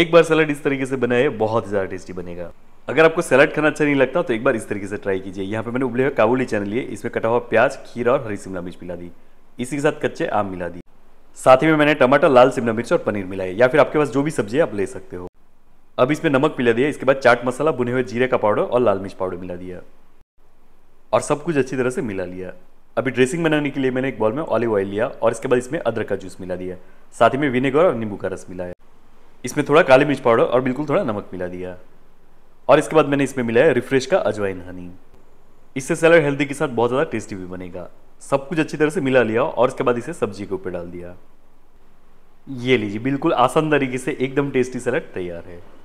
एक बार सलाद इस तरीके से बनाए बहुत ज़्यादा टेस्टी बनेगा अगर आपको सलाद खाना अच्छा नहीं लगता तो एक बार इस तरीके से ट्राई कीजिए यहाँ पे मैंने उबले हुए काबुली चना लिए इसमें कटा हुआ प्याज खीर और हरी शिमला मिर्च मिला दी इसी के साथ कच्चे आम मिला दी साथ ही में मैंने टमाटर लाल शिमला मिर्च और पनीर मिलाए या फिर आपके पास जो भी सब्जी है आप ले सकते हो अब इसमें नमक मिला दिया इसके बाद चाट मसाला बुने हुए जीरे का पाउडर और लाल मिर्च पाउडर मिला दिया और सब कुछ अच्छी तरह से मिला लिया अभी ड्रेसिंग बनाने के लिए मैंने एक बॉल में ऑलिव ऑयल लिया और इसके बाद इसमें अदरक का जूस मिला दिया साथ ही में विनेगर और नींबू का रस मिलाया इसमें थोड़ा काली मिर्च पाउडर और बिल्कुल थोड़ा नमक मिला दिया और इसके बाद मैंने इसमें मिलाया रिफ्रेश का अजवाइन हनी इससे सैलड हेल्दी के साथ बहुत ज़्यादा टेस्टी भी बनेगा सब कुछ अच्छी तरह से मिला लिया और इसके बाद इसे सब्जी के ऊपर डाल दिया ये लीजिए बिल्कुल आसान तरीके से एकदम टेस्टी सैलड तैयार है